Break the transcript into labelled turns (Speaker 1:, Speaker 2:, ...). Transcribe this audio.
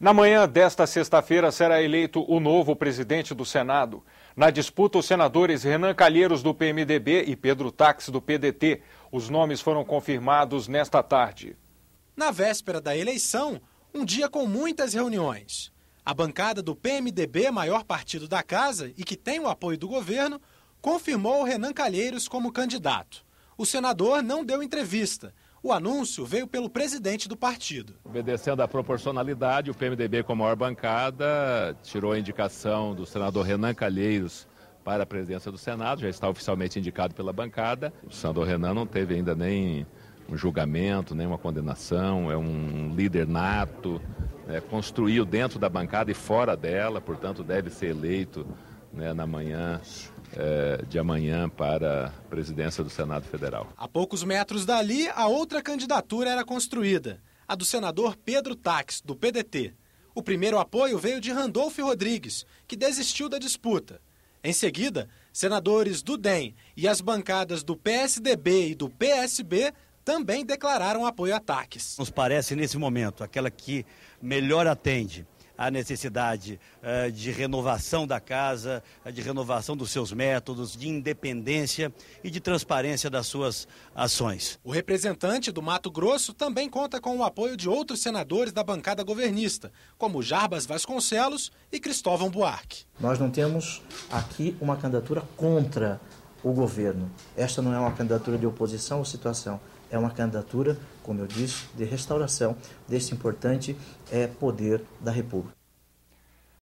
Speaker 1: Na manhã desta sexta-feira será eleito o novo presidente do Senado. Na disputa, os senadores Renan Calheiros, do PMDB, e Pedro Táxi, do PDT. Os nomes foram confirmados nesta tarde.
Speaker 2: Na véspera da eleição, um dia com muitas reuniões. A bancada do PMDB, maior partido da casa e que tem o apoio do governo, confirmou Renan Calheiros como candidato. O senador não deu entrevista, o anúncio veio pelo presidente do partido. Obedecendo
Speaker 3: à proporcionalidade, o PMDB, com maior bancada, tirou a indicação do senador Renan Calheiros para a presidência do Senado, já está oficialmente indicado pela bancada. O senador Renan não teve ainda nem um julgamento, nem uma condenação, é um líder nato, é, construiu dentro da bancada e fora dela, portanto deve ser eleito né, na manhã é, de amanhã para a presidência do Senado
Speaker 2: Federal. A poucos metros dali, a outra candidatura era construída, a do senador Pedro Tax, do PDT. O primeiro apoio veio de Randolfo Rodrigues, que desistiu da disputa. Em seguida, senadores do DEM e as bancadas do PSDB
Speaker 4: e do PSB também declararam apoio a Taques. Nos parece, nesse momento, aquela que melhor atende a necessidade eh, de renovação da casa, eh, de renovação dos seus métodos, de independência e de transparência das suas ações. O representante do Mato Grosso também conta com o apoio de outros senadores
Speaker 2: da bancada governista, como Jarbas Vasconcelos e Cristóvão Buarque. Nós
Speaker 5: não temos aqui uma candidatura contra o governo. Esta não é uma candidatura de oposição ou situação é uma candidatura, como eu disse, de restauração deste importante é, poder da República.